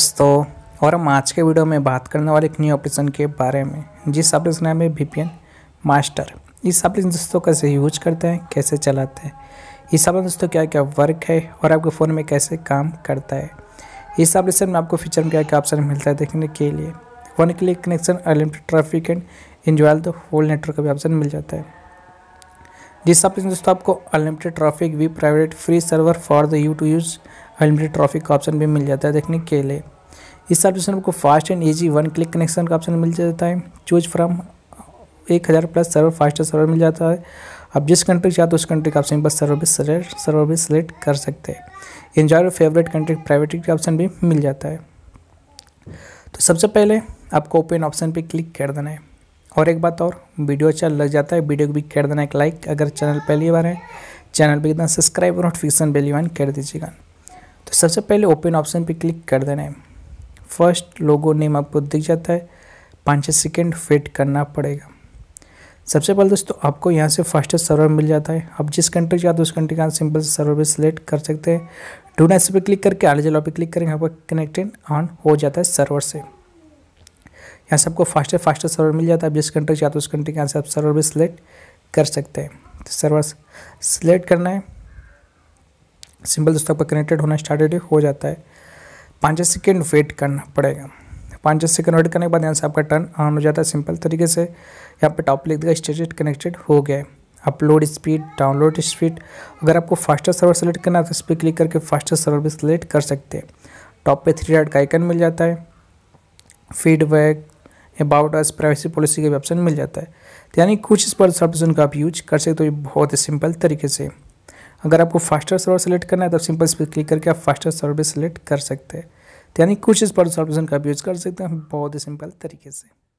दोस्तों और हम आज के वीडियो में बात करने वाले एक न्यू ऑपरेशन के बारे में जिस ऑपरेशन नाम है वी मास्टर इस ऑपरेशन दोस्तों कैसे यूज करते हैं कैसे चलाते हैं इस ऑपरेशन दोस्तों क्या क्या वर्क है और आपके फ़ोन में कैसे काम करता है इस ऑपरेशन में आपको फीचर में क्या क्या ऑप्शन मिलता है देखने के लिए one click connection unlimited traffic and enjoy the whole network का भी ऑप्शन मिल जाता है जिस ऑपरेशन दोस्तों आपको unlimited traffic V private free server for the you to use helmet traffic का ऑप्शन भी मिल जाता है देखने के लिए इस साल में आपको fast and easy one click connection का ऑप्शन मिल जाता है चूज फ्रॉम एक हज़ार प्लस सर्वर फास्ट सर्वर मिल जाता है आप जिस कंट्री चाहते हो उस कंट्री का ऑप्शन बस सर्वर भी सिलेक्ट सर्वर भी सिलेक्ट कर सकते हैं इन्जॉय और फेवरेट कंट्री प्राइवेट का ऑप्शन भी मिल जाता है तो सबसे पहले आपको ओपन ऑप्शन पे क्लिक कर देना है और एक बात और वीडियो अच्छा लग जाता है वीडियो को भी कर देना एक लाइक अगर चैनल पहली बार है चैनल पर एकदम सब्सक्राइब और नोटिफिकेशन बेल कर दीजिएगा तो सबसे पहले ओपन ऑप्शन पे क्लिक कर देना है फर्स्ट लोगो नेम आपको दिख जाता है पाँच छः सेकेंड वेट करना पड़ेगा सबसे पहले दोस्तों आपको यहाँ से फास्टेस्ट सर्वर मिल जाता है आप जिस कंट्री चाहते हो उस कंट्री का सिंपल से सर्वर भी सिलेक्ट कर सकते हैं डू नेस पे क्लिक करके आर पे क्लिक करेंगे आपका कनेक्टेड ऑन हो जाता है सर्वर से यहाँ से आपको फास्टेस्ट फास्टेस्ट सर्वर मिल जाता है जिस कंट्री चाहते हो उस कंट्री का यहाँ से आप सर्वर भी सिलेक्ट कर सकते हैं तो सर्वर सिलेक्ट करना है सिंबल दोस्तों आपका कनेक्टेड होना स्टार्टेड हो जाता है पाँच सेकेंड वेट करना पड़ेगा पाँच सेकेंड वेट करने के बाद यहाँ से आपका टर्न ऑन हो जाता है सिंपल तरीके से यहाँ पे टॉप लिख देगा स्टेटेड कनेक्टेड हो गया अपलोड स्पीड डाउनलोड स्पीड अगर आपको फास्टर सर्वर सेलेक्ट करना है तो इस पर क्लिक करके फास्टर सर्वर भी सिलेक्ट कर सकते हैं टॉप पे थ्री डॉट का आइकन मिल जाता है feedback about us privacy policy का भी ऑप्शन मिल जाता है तो यानी कुछ इस पर सर्विस उनका आप यूज कर सकते हो ये बहुत ही सिंपल तरीके से अगर आपको फास्टर सर्वर सेलेक्ट करना है तो सिंपल इस पर क्लिक करके आप फास्टर सर्विस सेलेक्ट कर सकते हैं तो यानी कुछ इस पर सॉल्यूशन का यूज़ कर सकते हैं बहुत ही सिंपल तरीके से